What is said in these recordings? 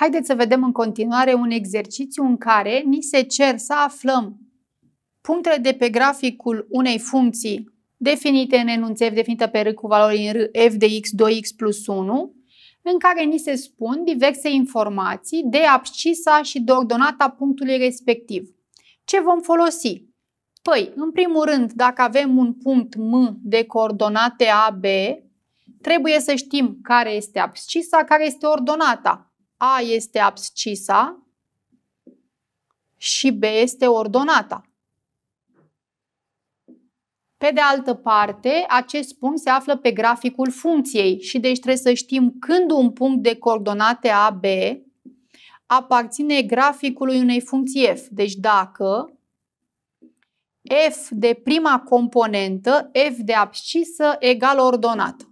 Haideți să vedem în continuare un exercițiu în care ni se cer să aflăm punctele de pe graficul unei funcții definite în enunțe f definită pe r cu valori în r f de x 2x plus 1 în care ni se spun diverse informații de abscisa și de ordonata punctului respectiv. Ce vom folosi? Păi, în primul rând, dacă avem un punct M de coordonate AB, trebuie să știm care este abscisa, care este ordonata. A este abscisa și B este ordonata. Pe de altă parte, acest punct se află pe graficul funcției și deci trebuie să știm când un punct de coordonate AB aparține graficului unei funcții f. Deci dacă f de prima componentă, f de abscisă, egal ordonată.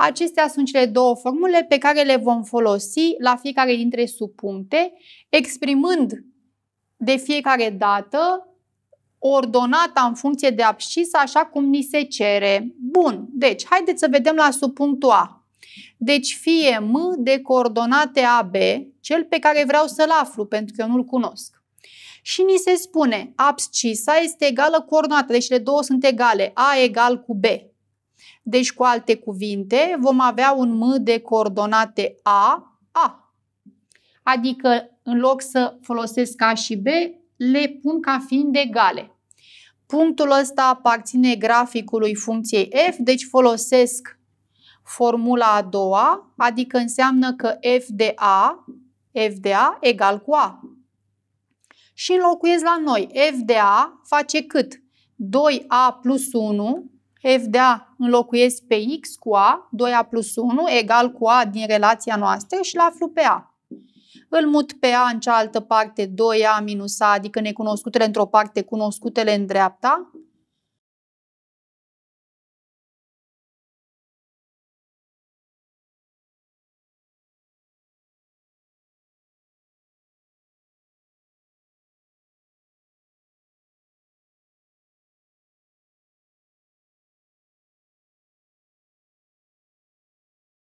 Acestea sunt cele două formule pe care le vom folosi la fiecare dintre subpuncte, exprimând de fiecare dată ordonata în funcție de abscisă, așa cum ni se cere. Bun, deci haideți să vedem la subpunctul A. Deci fie M de coordonate AB, cel pe care vreau să-l aflu pentru că eu nu-l cunosc. Și ni se spune abscisa este egală cu ordonata, deci le două sunt egale, A egal cu B. Deci, cu alte cuvinte, vom avea un M de coordonate A, A. Adică, în loc să folosesc A și B, le pun ca fiind egale. Punctul ăsta aparține graficului funcției f, deci folosesc formula a doua, adică înseamnă că f de a, f de a egal cu a. Și înlocuiesc la noi. f de a face cât? 2a plus 1 f de a înlocuiesc pe x cu a, 2a plus 1, egal cu a din relația noastră și la aflu pe a. Îl mut pe a în cealaltă parte, 2a minus a, adică necunoscutele într-o parte, cunoscutele în dreapta,